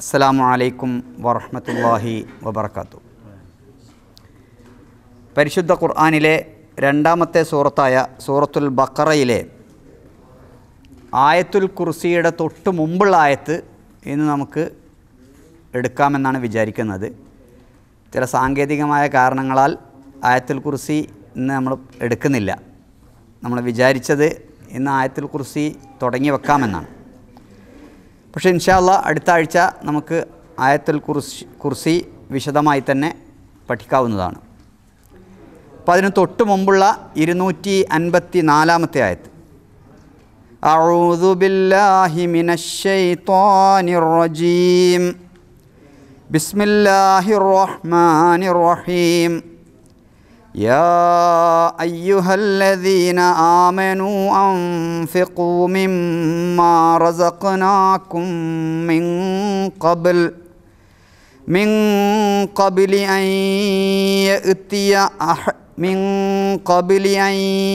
അസ്സാം വലൈക്കും വറഹമത്തല്ലാഹി വബർക്കാത്തു പരിശുദ്ധ ഖുർആാനിലെ രണ്ടാമത്തെ സൂറത്തായ സൂറത്തുൽ ബക്കറയിലെ ആയത്തുൽ കുർസിയുടെ തൊട്ട് മുമ്പുള്ള ആയത്ത് ഇന്ന് നമുക്ക് എടുക്കാമെന്നാണ് വിചാരിക്കുന്നത് ചില സാങ്കേതികമായ കാരണങ്ങളാൽ ആയത്തുൽ കുർസി ഇന്ന് നമ്മൾ എടുക്കുന്നില്ല നമ്മൾ വിചാരിച്ചത് ഇന്ന് ആയത്തുൽ കുർസി തുടങ്ങി വെക്കാമെന്നാണ് പക്ഷേ ഇൻഷാല്ല അടുത്ത ആഴ്ച നമുക്ക് ആയത്തുൽ കുർസി കുർസി വിശദമായി തന്നെ പഠിക്കാവുന്നതാണ് അപ്പം അതിന് തൊട്ട് മുമ്പുള്ള ഇരുന്നൂറ്റി അൻപത്തി നാലാമത്തെ ആയത്ത് أعوذ بالله من يا ايها الذين امنوا انفقوا مما رزقناكم من قبل من قبل ان ياتي من قبل ان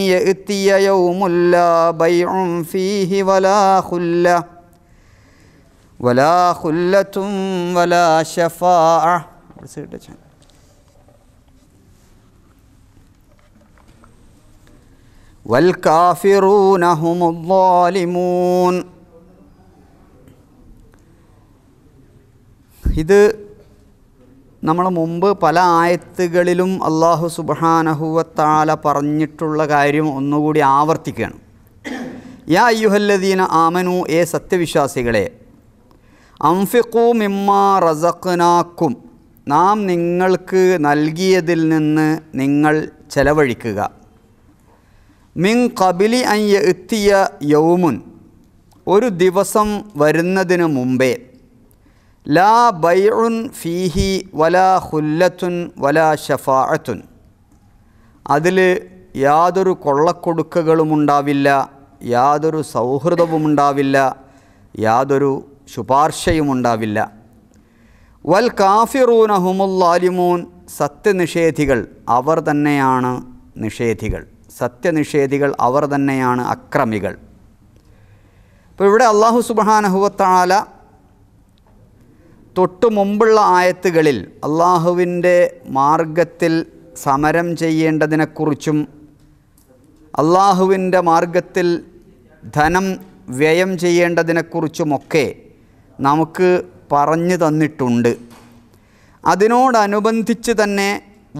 ياتي يوم لا بيع فيه ولا خله ولا خله ولا شفاعه والكافرون ഇത് നമ്മൾ മുമ്പ് പല ആയത്തുകളിലും അള്ളാഹു സുബാനഹുവത്താല പറഞ്ഞിട്ടുള്ള കാര്യം ഒന്നുകൂടി ആവർത്തിക്കുകയാണ് യാ അയ്യുഹല്ലദീന ആമനു ഏ സത്യവിശ്വാസികളെ അംഫിഖു മിമ്മ റസഖ്നാക്കും നാം നിങ്ങൾക്ക് നൽകിയതിൽ നിന്ന് നിങ്ങൾ ചെലവഴിക്കുക മിൻ കബിലി അയ്യ എത്തിയ യൗമുൻ ഒരു ദിവസം വരുന്നതിനു മുമ്പേ ലാ ബൈഉൻ ഫീഹി വലാ ഹുല്ലത്തുൻ വലാ ഷഫാഅത്തുൻ അതിൽ യാതൊരു കൊള്ളക്കൊടുക്കകളുമുണ്ടാവില്ല യാതൊരു ഉണ്ടാവില്ല യാതൊരു ശുപാർശയുമുണ്ടാവില്ല വൽ കാഫിറൂനഹുമുല്ലാലിമൂൻ സത്യനിഷേധികൾ അവർ തന്നെയാണ് നിഷേധികൾ സത്യനിഷേധികൾ അവർ തന്നെയാണ് അക്രമികൾ അപ്പോൾ ഇവിടെ അള്ളാഹു സുബാനഹുവത്താല തൊട്ടു മുമ്പുള്ള ആയത്തുകളിൽ അള്ളാഹുവിൻ്റെ മാർഗത്തിൽ സമരം ചെയ്യേണ്ടതിനെക്കുറിച്ചും അള്ളാഹുവിൻ്റെ മാർഗത്തിൽ ധനം വ്യയം ചെയ്യേണ്ടതിനെക്കുറിച്ചുമൊക്കെ നമുക്ക് പറഞ്ഞു തന്നിട്ടുണ്ട് അതിനോടനുബന്ധിച്ച് തന്നെ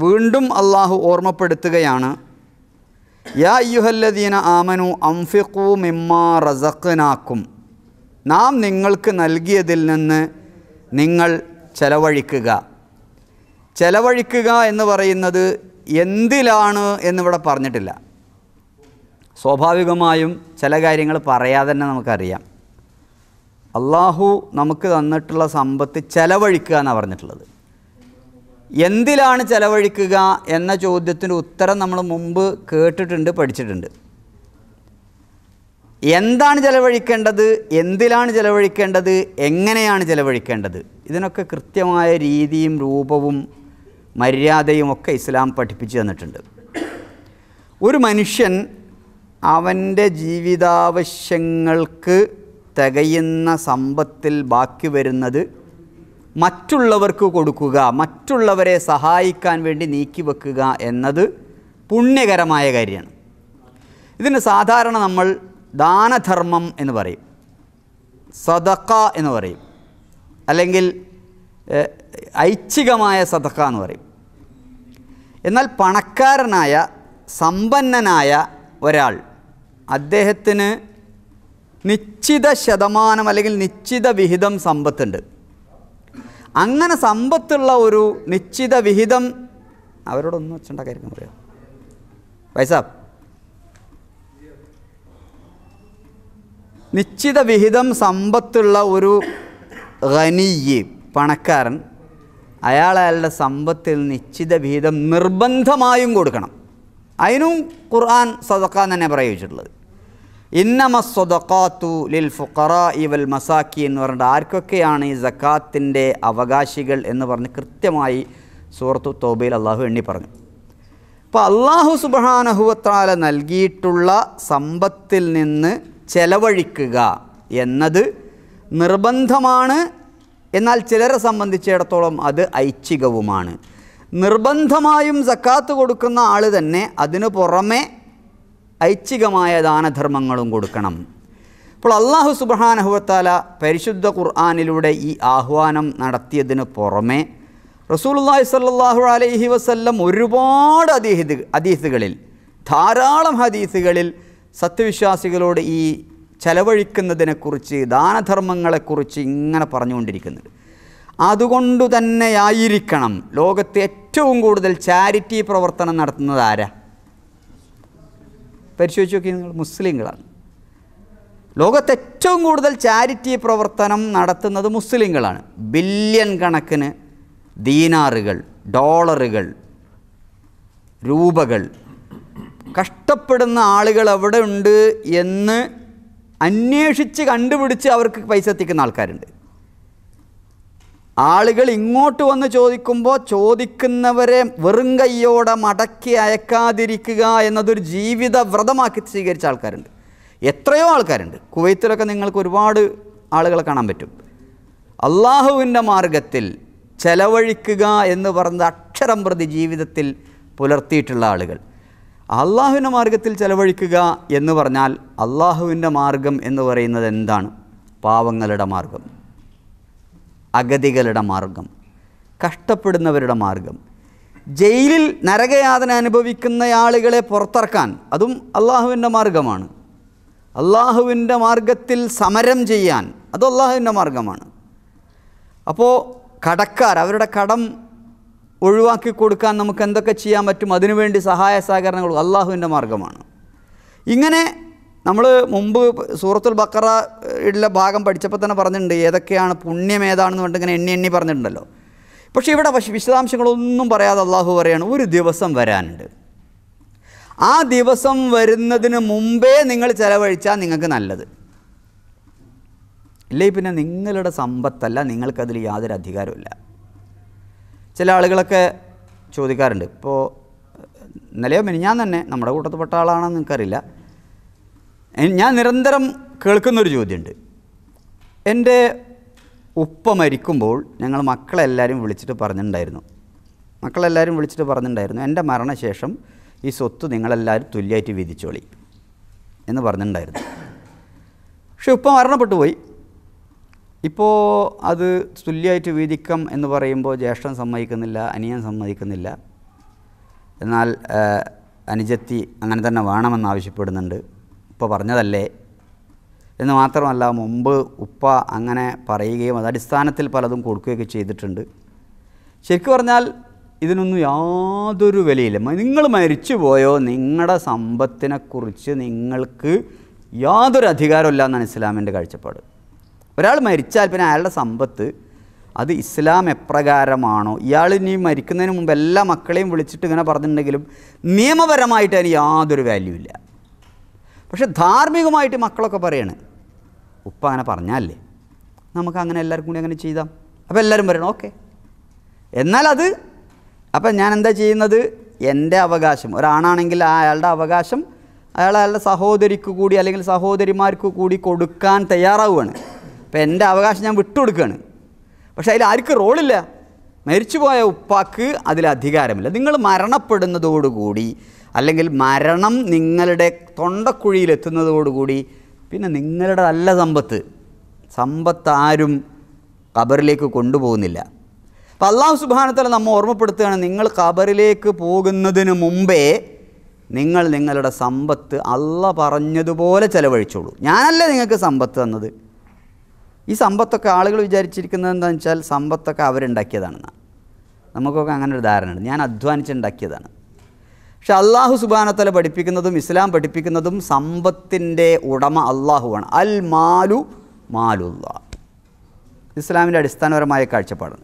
വീണ്ടും അള്ളാഹു ഓർമ്മപ്പെടുത്തുകയാണ് യാ യുഹല്ലദീന ആമനു അംഫിഖു മിമ്മാ റസഖ്നാക്കും നാം നിങ്ങൾക്ക് നൽകിയതിൽ നിന്ന് നിങ്ങൾ ചെലവഴിക്കുക ചെലവഴിക്കുക എന്ന് പറയുന്നത് എന്തിലാണ് എന്നിവിടെ പറഞ്ഞിട്ടില്ല സ്വാഭാവികമായും ചില കാര്യങ്ങൾ പറയാതെ തന്നെ നമുക്കറിയാം അള്ളാഹു നമുക്ക് തന്നിട്ടുള്ള സമ്പത്ത് ചെലവഴിക്കുക എന്നാണ് പറഞ്ഞിട്ടുള്ളത് എന്തിലാണ് ചെലവഴിക്കുക എന്ന ചോദ്യത്തിൻ്റെ ഉത്തരം നമ്മൾ മുമ്പ് കേട്ടിട്ടുണ്ട് പഠിച്ചിട്ടുണ്ട് എന്താണ് ചെലവഴിക്കേണ്ടത് എന്തിലാണ് ചെലവഴിക്കേണ്ടത് എങ്ങനെയാണ് ചെലവഴിക്കേണ്ടത് ഇതിനൊക്കെ കൃത്യമായ രീതിയും രൂപവും മര്യാദയും ഒക്കെ ഇസ്ലാം പഠിപ്പിച്ചു തന്നിട്ടുണ്ട് ഒരു മനുഷ്യൻ അവൻ്റെ ജീവിതാവശ്യങ്ങൾക്ക് തികയുന്ന സമ്പത്തിൽ ബാക്കി വരുന്നത് മറ്റുള്ളവർക്ക് കൊടുക്കുക മറ്റുള്ളവരെ സഹായിക്കാൻ വേണ്ടി നീക്കി വെക്കുക എന്നത് പുണ്യകരമായ കാര്യമാണ് ഇതിന് സാധാരണ നമ്മൾ ദാനധർമ്മം എന്ന് പറയും സദക്ക എന്ന് പറയും അല്ലെങ്കിൽ ഐച്ഛികമായ സദക്ക എന്ന് പറയും എന്നാൽ പണക്കാരനായ സമ്പന്നനായ ഒരാൾ അദ്ദേഹത്തിന് നിശ്ചിത ശതമാനം അല്ലെങ്കിൽ നിശ്ചിത വിഹിതം സമ്പത്തുണ്ട് അങ്ങനെ സമ്പത്തുള്ള ഒരു നിശ്ചിത വിഹിതം അവരോടൊന്നും കാര്യം പറയാം പൈസ നിശ്ചിത വിഹിതം സമ്പത്തുള്ള ഒരു ഖനിയ് പണക്കാരൻ അയാൾ അയാളുടെ സമ്പത്തിൽ നിശ്ചിത വിഹിതം നിർബന്ധമായും കൊടുക്കണം അതിനും ഖുർആൻ സദക്കാൻ തന്നെ പറയുവച്ചിട്ടുള്ളത് ഇന്നമസ്വദക്കാത്തു ലിൽ ഫുക്കറ ഇവൽ മസാക്കി എന്ന് പറഞ്ഞിട്ട് ആർക്കൊക്കെയാണ് ഈ ജക്കാത്തിൻ്റെ അവകാശികൾ എന്ന് പറഞ്ഞ് കൃത്യമായി സൂറത്തു തോബയിൽ അള്ളാഹു എണ്ണി പറഞ്ഞു അപ്പോൾ അള്ളാഹു സുബാനഹുവത്താല നൽകിയിട്ടുള്ള സമ്പത്തിൽ നിന്ന് ചെലവഴിക്കുക എന്നത് നിർബന്ധമാണ് എന്നാൽ ചിലരെ സംബന്ധിച്ചിടത്തോളം അത് ഐച്ഛികവുമാണ് നിർബന്ധമായും സക്കാത്ത് കൊടുക്കുന്ന ആൾ തന്നെ അതിനു പുറമെ ഐച്ഛികമായ ദാനധർമ്മങ്ങളും കൊടുക്കണം അപ്പോൾ അള്ളാഹു സുബാനഹുവത്താല പരിശുദ്ധ ഖുർആാനിലൂടെ ഈ ആഹ്വാനം നടത്തിയതിന് പുറമെ റസൂലുല്ലാഹി സല്ലാഹു അലൈഹി വസല്ലം ഒരുപാട് അതീഹിത് അതീഹിതുകളിൽ ധാരാളം ഹദീസുകളിൽ സത്യവിശ്വാസികളോട് ഈ ചെലവഴിക്കുന്നതിനെക്കുറിച്ച് ദാനധർമ്മങ്ങളെക്കുറിച്ച് ഇങ്ങനെ പറഞ്ഞുകൊണ്ടിരിക്കുന്നുണ്ട് അതുകൊണ്ടു തന്നെയായിരിക്കണം ലോകത്ത് ഏറ്റവും കൂടുതൽ ചാരിറ്റി പ്രവർത്തനം നടത്തുന്നത് ആരാ പരിശോധിച്ച് നോക്കി നിങ്ങൾ മുസ്ലിങ്ങളാണ് ലോകത്ത് ഏറ്റവും കൂടുതൽ ചാരിറ്റി പ്രവർത്തനം നടത്തുന്നത് മുസ്ലിങ്ങളാണ് ബില്യൺ കണക്കിന് ദീനാറുകൾ ഡോളറുകൾ രൂപകൾ കഷ്ടപ്പെടുന്ന ആളുകൾ അവിടെ ഉണ്ട് എന്ന് അന്വേഷിച്ച് കണ്ടുപിടിച്ച് അവർക്ക് പൈസ എത്തിക്കുന്ന ആൾക്കാരുണ്ട് ആളുകൾ ഇങ്ങോട്ട് വന്ന് ചോദിക്കുമ്പോൾ ചോദിക്കുന്നവരെ വെറും കയ്യോടെ മടക്കി അയക്കാതിരിക്കുക എന്നതൊരു ജീവിത വ്രതമാക്കി സ്വീകരിച്ച ആൾക്കാരുണ്ട് എത്രയോ ആൾക്കാരുണ്ട് കുവൈത്തിലൊക്കെ നിങ്ങൾക്ക് ഒരുപാട് ആളുകളെ കാണാൻ പറ്റും അള്ളാഹുവിൻ്റെ മാർഗത്തിൽ ചെലവഴിക്കുക എന്ന് പറഞ്ഞ അക്ഷരം പ്രതി ജീവിതത്തിൽ പുലർത്തിയിട്ടുള്ള ആളുകൾ അള്ളാഹുവിൻ്റെ മാർഗത്തിൽ ചെലവഴിക്കുക എന്ന് പറഞ്ഞാൽ അള്ളാഹുവിൻ്റെ മാർഗം എന്ന് പറയുന്നത് എന്താണ് പാവങ്ങളുടെ മാർഗം അഗതികളുടെ മാർഗം കഷ്ടപ്പെടുന്നവരുടെ മാർഗം ജയിലിൽ നരകയാതന അനുഭവിക്കുന്ന ആളുകളെ പുറത്തിറക്കാൻ അതും അള്ളാഹുവിൻ്റെ മാർഗമാണ് അള്ളാഹുവിൻ്റെ മാർഗത്തിൽ സമരം ചെയ്യാൻ അത് അള്ളാഹുവിൻ്റെ മാർഗമാണ് അപ്പോൾ കടക്കാർ അവരുടെ കടം ഒഴിവാക്കി കൊടുക്കാൻ നമുക്ക് എന്തൊക്കെ ചെയ്യാൻ പറ്റും അതിനുവേണ്ടി സഹായ സഹകരണങ്ങൾ അള്ളാഹുവിൻ്റെ മാർഗമാണ് ഇങ്ങനെ നമ്മൾ മുമ്പ് സൂറത്തുൽ ഉള്ള ഭാഗം പഠിച്ചപ്പോൾ തന്നെ പറഞ്ഞിട്ടുണ്ട് ഏതൊക്കെയാണ് പുണ്യം ഏതാണെന്ന് പറഞ്ഞിട്ട് ഇങ്ങനെ എണ്ണി എണ്ണി പറഞ്ഞിട്ടുണ്ടല്ലോ പക്ഷേ ഇവിടെ വിശദാംശങ്ങളൊന്നും പറയാതെ അള്ളാഹു പറയാണ് ഒരു ദിവസം വരാനുണ്ട് ആ ദിവസം വരുന്നതിന് മുമ്പേ നിങ്ങൾ ചിലവഴിച്ചാൽ നിങ്ങൾക്ക് നല്ലത് ഇല്ലെങ്കിൽ പിന്നെ നിങ്ങളുടെ സമ്പത്തല്ല നിങ്ങൾക്കതിൽ യാതൊരു അധികാരമില്ല ചില ആളുകളൊക്കെ ചോദിക്കാറുണ്ട് ഇപ്പോൾ ഇന്നലെയോ മിനിഞ്ഞാൻ തന്നെ നമ്മുടെ കൂട്ടത്തിൽപ്പെട്ട ആളാണെന്ന് നിങ്ങൾക്കറിയില്ല ഞാൻ നിരന്തരം കേൾക്കുന്നൊരു ചോദ്യമുണ്ട് എൻ്റെ ഉപ്പ മരിക്കുമ്പോൾ ഞങ്ങൾ മക്കളെല്ലാവരും വിളിച്ചിട്ട് പറഞ്ഞിട്ടുണ്ടായിരുന്നു മക്കളെല്ലാവരും വിളിച്ചിട്ട് പറഞ്ഞിട്ടുണ്ടായിരുന്നു എൻ്റെ മരണശേഷം ഈ സ്വത്ത് നിങ്ങളെല്ലാവരും തുല്യമായിട്ട് വീതിച്ചോളി എന്ന് പറഞ്ഞിട്ടുണ്ടായിരുന്നു പക്ഷെ ഉപ്പ മരണപ്പെട്ടു പോയി ഇപ്പോൾ അത് തുല്യമായിട്ട് വീതിക്കം എന്ന് പറയുമ്പോൾ ജ്യേഷ്ഠൻ സമ്മതിക്കുന്നില്ല അനിയൻ സമ്മതിക്കുന്നില്ല എന്നാൽ അനുജത്തി അങ്ങനെ തന്നെ വേണമെന്ന് ആവശ്യപ്പെടുന്നുണ്ട് ഉപ്പ പറഞ്ഞതല്ലേ എന്ന് മാത്രമല്ല മുമ്പ് ഉപ്പ അങ്ങനെ പറയുകയും അത് അടിസ്ഥാനത്തിൽ പലതും കൊടുക്കുകയൊക്കെ ചെയ്തിട്ടുണ്ട് ശരിക്കും പറഞ്ഞാൽ ഇതിനൊന്നും യാതൊരു വിലയില്ല നിങ്ങൾ മരിച്ചു പോയോ നിങ്ങളുടെ സമ്പത്തിനെക്കുറിച്ച് നിങ്ങൾക്ക് യാതൊരു അധികാരമില്ല എന്നാണ് ഇസ്ലാമിൻ്റെ കാഴ്ചപ്പാട് ഒരാൾ മരിച്ചാൽ പിന്നെ അയാളുടെ സമ്പത്ത് അത് ഇസ്ലാം എപ്രകാരമാണോ ഇയാൾ ഇനി മരിക്കുന്നതിന് മുമ്പ് എല്ലാ മക്കളെയും വിളിച്ചിട്ട് ഇങ്ങനെ പറഞ്ഞിട്ടുണ്ടെങ്കിലും നിയമപരമായിട്ട് അതിന് യാതൊരു വാല്യൂ ഇല്ല പക്ഷെ ധാർമ്മികമായിട്ട് മക്കളൊക്കെ പറയാണ് ഉപ്പ അങ്ങനെ പറഞ്ഞാലേ നമുക്ക് അങ്ങനെ എല്ലാവർക്കും കൂടി അങ്ങനെ ചെയ്താം അപ്പോൾ എല്ലാവരും പറയണം ഓക്കെ എന്നാൽ അത് അപ്പം ഞാൻ എന്താ ചെയ്യുന്നത് എൻ്റെ അവകാശം ഒരാണാണെങ്കിൽ അയാളുടെ അവകാശം അയാൾ അയാളുടെ സഹോദരിക്ക് കൂടി അല്ലെങ്കിൽ സഹോദരിമാർക്ക് കൂടി കൊടുക്കാൻ തയ്യാറാവുകയാണ് അപ്പോൾ എൻ്റെ അവകാശം ഞാൻ വിട്ടുകൊടുക്കുകയാണ് പക്ഷേ അതിൽ ആർക്ക് റോളില്ല മരിച്ചുപോയ ഉപ്പാക്ക് അതിൽ അധികാരമില്ല നിങ്ങൾ മരണപ്പെടുന്നതോടുകൂടി അല്ലെങ്കിൽ മരണം നിങ്ങളുടെ തൊണ്ടക്കുഴിയിലെത്തുന്നതോടുകൂടി പിന്നെ നിങ്ങളുടെ നല്ല സമ്പത്ത് സമ്പത്ത് ആരും ഖബറിലേക്ക് കൊണ്ടുപോകുന്നില്ല അപ്പം അള്ളാഹു സുബാനത്തല നമ്മൾ ഓർമ്മപ്പെടുത്തുകയാണ് നിങ്ങൾ ഖബറിലേക്ക് പോകുന്നതിന് മുമ്പേ നിങ്ങൾ നിങ്ങളുടെ സമ്പത്ത് അള്ള പറഞ്ഞതുപോലെ ചെലവഴിച്ചോളൂ ഞാനല്ല നിങ്ങൾക്ക് സമ്പത്ത് തന്നത് ഈ സമ്പത്തൊക്കെ ആളുകൾ വിചാരിച്ചിരിക്കുന്നത് എന്താണെന്ന് വെച്ചാൽ സമ്പത്തൊക്കെ അവരുണ്ടാക്കിയതാണെന്നാണ് നമുക്കൊക്കെ അങ്ങനെ ഒരു ധാരണയുണ്ട് ഞാൻ അധ്വാനിച്ചുണ്ടാക്കിയതാണ് പക്ഷെ അള്ളാഹു സുബാനത്തല പഠിപ്പിക്കുന്നതും ഇസ്ലാം പഠിപ്പിക്കുന്നതും സമ്പത്തിൻ്റെ ഉടമ അള്ളാഹുവാണ് അൽ മാലു മാലുല്ല ഇസ്ലാമിൻ്റെ അടിസ്ഥാനപരമായ കാഴ്ചപ്പാടാണ്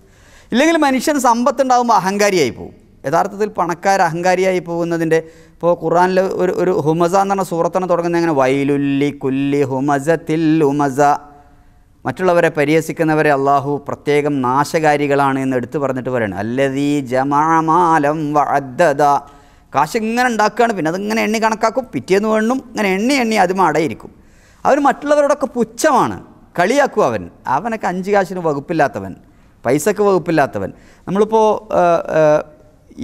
ഇല്ലെങ്കിൽ മനുഷ്യൻ സമ്പത്തുണ്ടാകുമ്പോൾ അഹങ്കാരിയായി പോകും യഥാർത്ഥത്തിൽ പണക്കാർ അഹങ്കാരിയായി പോകുന്നതിൻ്റെ ഇപ്പോൾ ഖുറാനിലെ ഒരു ഒരു ഹുമസ എന്ന് പറഞ്ഞ സൂറത്താണ് തുടങ്ങുന്നത് അങ്ങനെ വൈലുല്ലി കുല്ലി ഹുമസത്തിൽ ഹുമസ മറ്റുള്ളവരെ പരിഹസിക്കുന്നവരെ അള്ളാഹു പ്രത്യേകം നാശകാരികളാണ് എന്ന് എടുത്തു പറഞ്ഞിട്ട് പറയണം അല്ലതീ ജമാമാലം വഅദ്ദദ കാശ് ഇങ്ങനെ ഉണ്ടാക്കുകയാണ് പിന്നെ അതിങ്ങനെ എണ്ണി കണക്കാക്കും പിറ്റേന്ന് വേണം ഇങ്ങനെ എണ്ണി എണ്ണി അതും അടയിരിക്കും അവർ മറ്റുള്ളവരോടൊക്കെ പുച്ഛമാണ് കളിയാക്കും അവൻ അവനൊക്കെ അഞ്ച് കാശിന് വകുപ്പില്ലാത്തവൻ പൈസക്ക് വകുപ്പില്ലാത്തവൻ നമ്മളിപ്പോൾ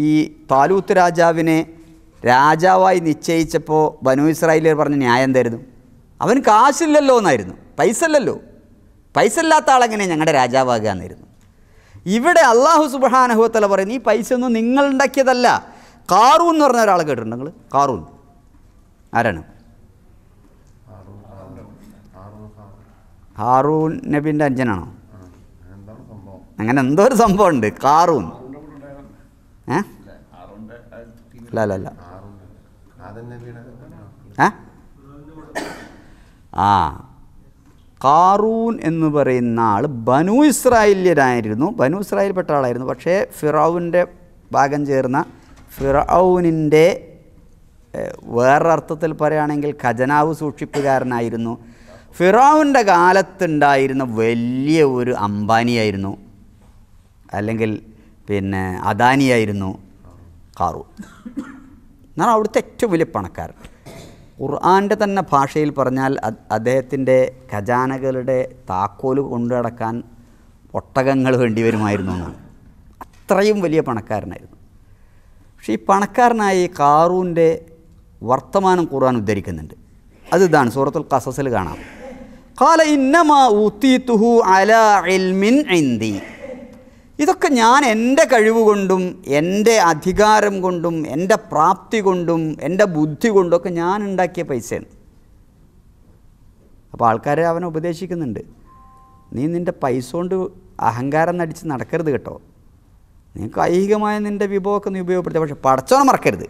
ഈ പാലൂത്ത് രാജാവിനെ രാജാവായി നിശ്ചയിച്ചപ്പോൾ ബനു ഇസ്രായേലിയർ പറഞ്ഞ ന്യായം എന്തായിരുന്നു അവൻ കാശില്ലല്ലോ എന്നായിരുന്നു പൈസ അല്ലല്ലോ പൈസ ഇല്ലാത്ത ആളെങ്ങനെ ഞങ്ങളുടെ രാജാവാകുക എന്നായിരുന്നു ഇവിടെ അള്ളാഹു സുബാനഹുത്തല പറയുന്നു ഈ പൈസ ഒന്നും നിങ്ങളുണ്ടാക്കിയതല്ല കാറൂ എന്ന് പറഞ്ഞ ഒരാളെ കേട്ടിട്ടുണ്ടോ നിങ്ങൾ കാറൂൻ ആരാണ് ഹാറൂൻ നബിൻ്റെ അഞ്ചനാണോ അങ്ങനെ എന്തോ ഒരു ഉണ്ട് കാറൂൻ ഏ അല്ല അല്ല അല്ല ആ കാറൂൻ എന്ന് പറയുന്ന ആൾ ബനു ഇസ്രായേലിയനായിരുന്നു ബനു ഇസ്രായേൽപ്പെട്ട ആളായിരുന്നു പക്ഷേ ഫിറാവുൻ്റെ ഭാഗം ചേർന്ന ഫിറൌനിൻ്റെ വേറൊരർത്ഥത്തിൽ പറയുകയാണെങ്കിൽ ഖജനാവ് സൂക്ഷിപ്പുകാരനായിരുന്നു ഫിറോവിൻ്റെ കാലത്തുണ്ടായിരുന്ന വലിയ ഒരു അംബാനിയായിരുന്നു അല്ലെങ്കിൽ പിന്നെ അദാനിയായിരുന്നു കാറു എന്നാൽ അവിടുത്തെ ഏറ്റവും വലിയ പണക്കാരൻ ഖുർആാൻ്റെ തന്നെ ഭാഷയിൽ പറഞ്ഞാൽ അദ്ദേഹത്തിൻ്റെ ഖജാനകളുടെ താക്കോല് കൊണ്ടു നടക്കാൻ ഒട്ടകങ്ങൾ വേണ്ടി വരുമായിരുന്നു എന്നാണ് അത്രയും വലിയ പണക്കാരനായിരുന്നു പക്ഷേ ഈ പണക്കാരനായ ഈ കാറൂൻ്റെ വർത്തമാനം ഖുർആൻ ഉദ്ധരിക്കുന്നുണ്ട് അത് ഇതാണ് സൂറത്തുൽ കസസിൽ കാണാം കാല ഇന്നമാ ഊത്തീത്തുഹു അല ഇൽമിൻ ഇതൊക്കെ ഞാൻ എൻ്റെ കഴിവുകൊണ്ടും എൻ്റെ അധികാരം കൊണ്ടും എൻ്റെ പ്രാപ്തി കൊണ്ടും എൻ്റെ ബുദ്ധി ഒക്കെ ഞാൻ ഉണ്ടാക്കിയ പൈസയാണ് അപ്പോൾ ആൾക്കാർ അവനെ ഉപദേശിക്കുന്നുണ്ട് നീ നിൻ്റെ പൈസ കൊണ്ട് അഹങ്കാരം നടിച്ച് നടക്കരുത് കേട്ടോ നിങ്ങൾക്ക് ഐഹികമായ നിൻ്റെ വിഭവമൊക്കെ നീ ഉപയോഗപ്പെടുത്തുക പക്ഷേ പടച്ചോണം മറക്കരുത്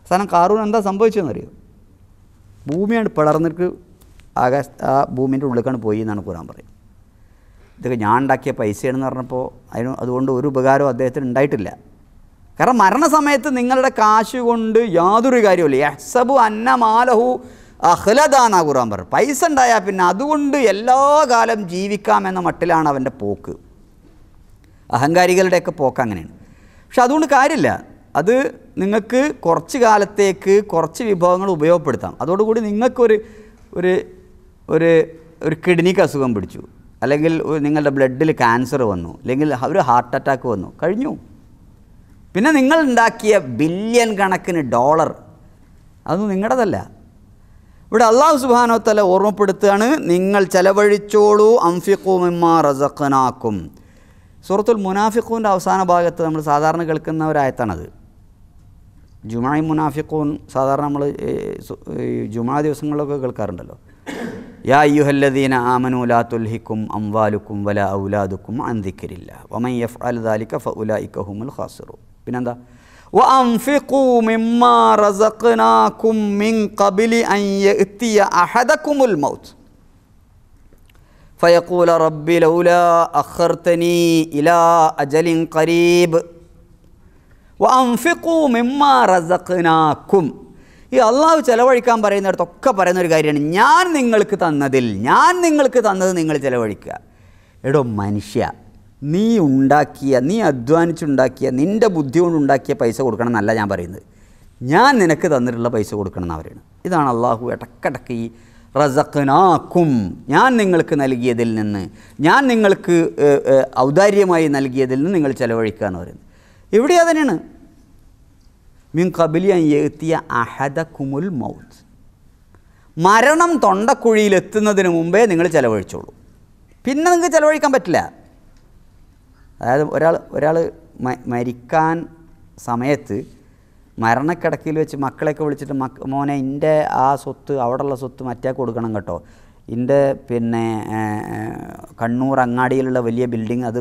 അവസാനം കാറൂൺ എന്താ സംഭവിച്ചതെന്ന് സംഭവിച്ചതെന്നറിയോ ഭൂമിയാണ് പിളർന്നിട്ട് ആകാശ ആ ഭൂമിൻ്റെ ഉള്ളിലേക്കാണ് പോയി എന്നാണ് ഖുറാൻ പറയുന്നത് ഇതൊക്കെ ഞാൻ ഉണ്ടാക്കിയ പൈസയാണെന്ന് പറഞ്ഞപ്പോൾ അതിന് അതുകൊണ്ട് ഒരു ഉപകാരവും അദ്ദേഹത്തിന് ഉണ്ടായിട്ടില്ല കാരണം മരണസമയത്ത് നിങ്ങളുടെ കാശ് കൊണ്ട് യാതൊരു കാര്യമില്ല യഹ്സബു അന്ന മാലഹു അഹ്ലദാന ഖുറാൻ പറഞ്ഞു പൈസ ഉണ്ടായാൽ പിന്നെ അതുകൊണ്ട് എല്ലാ കാലം ജീവിക്കാമെന്ന മട്ടിലാണ് അവൻ്റെ പോക്ക് അഹങ്കാരികളുടെയൊക്കെ പോക്ക് അങ്ങനെയാണ് പക്ഷെ അതുകൊണ്ട് കാര്യമില്ല അത് നിങ്ങൾക്ക് കുറച്ച് കാലത്തേക്ക് കുറച്ച് വിഭവങ്ങൾ ഉപയോഗപ്പെടുത്താം അതോടുകൂടി നിങ്ങൾക്കൊരു ഒരു ഒരു ഒരു കിഡ്നിക്ക് അസുഖം പിടിച്ചു അല്ലെങ്കിൽ നിങ്ങളുടെ ബ്ലഡിൽ ക്യാൻസർ വന്നു അല്ലെങ്കിൽ ഒരു ഹാർട്ട് അറ്റാക്ക് വന്നു കഴിഞ്ഞു പിന്നെ നിങ്ങൾ ഉണ്ടാക്കിയ ബില്യൺ കണക്കിന് ഡോളർ അതൊന്നും നിങ്ങളുടേതല്ല ഇവിടെ അള്ളാഹു സുബാനോത്തല ഓർമ്മപ്പെടുത്തുകയാണ് നിങ്ങൾ ചെലവഴിച്ചോളൂ അംഫിക്കുമിമ്മ റസഖനാക്കും സൂറത്തുൽ മുനാഫിഖൂൻ്റെ അവസാന ഭാഗത്ത് നമ്മൾ സാധാരണ കേൾക്കുന്ന ഒരായത്താണത് ജുമായി മുനാഫിഖൂൻ സാധാരണ നമ്മൾ ജുമാ ദിവസങ്ങളിലൊക്കെ കേൾക്കാറുണ്ടല്ലോ യാ യുഹല്ലദീന ആമനു ലാ അംവാലുക്കും വല ഔലാദുക്കും അന്തിക്കരില്ല വമൻ എഫ് അൽ ദാലിക്ക ഫ ഖാസിറു പിന്നെന്താ وأنفقوا مما رزقناكم ഫയക്കൂല റബ്ബി ലൗല അഖർത്തനി ഇലാ അജലിൻ കരീബ് ും ഈ അള്ളാഹു ചിലവഴിക്കാൻ പറയുന്നിടത്തൊക്കെ പറയുന്ന ഒരു കാര്യമാണ് ഞാൻ നിങ്ങൾക്ക് തന്നതിൽ ഞാൻ നിങ്ങൾക്ക് തന്നത് നിങ്ങൾ ചിലവഴിക്കുക എടോ മനുഷ്യ നീ ഉണ്ടാക്കിയ നീ അധ്വാനിച്ചുണ്ടാക്കിയ നിൻ്റെ ബുദ്ധി കൊണ്ടുണ്ടാക്കിയ പൈസ കൊടുക്കണം എന്നല്ല ഞാൻ പറയുന്നത് ഞാൻ നിനക്ക് തന്നിട്ടുള്ള പൈസ കൊടുക്കണം എന്നാണ് പറയുന്നത് ഇതാണ് അള്ളാഹു ഇടക്കിടക്ക് ഈ റസഖനാക്കും ഞാൻ നിങ്ങൾക്ക് നൽകിയതിൽ നിന്ന് ഞാൻ നിങ്ങൾക്ക് ഔദാര്യമായി നൽകിയതിൽ നിന്ന് നിങ്ങൾ ചെലവഴിക്കുക എന്ന് പറയുന്നത് ഇവിടെ അതിനാണ് മിൻ കബിലിയ എത്തിയ അഹദ കുമുൽ മൗത്ത് മരണം എത്തുന്നതിന് മുമ്പേ നിങ്ങൾ ചിലവഴിച്ചോളൂ പിന്നെ നിങ്ങൾക്ക് ചിലവഴിക്കാൻ പറ്റില്ല അതായത് ഒരാൾ ഒരാൾ മരിക്കാൻ സമയത്ത് മരണക്കിടക്കിൽ വെച്ച് മക്കളെയൊക്കെ വിളിച്ചിട്ട് മക്ക മോനെ എൻ്റെ ആ സ്വത്ത് അവിടെയുള്ള സ്വത്ത് മറ്റേ കൊടുക്കണം കേട്ടോ എൻ്റെ പിന്നെ കണ്ണൂർ അങ്ങാടിയിലുള്ള വലിയ ബിൽഡിങ് അത്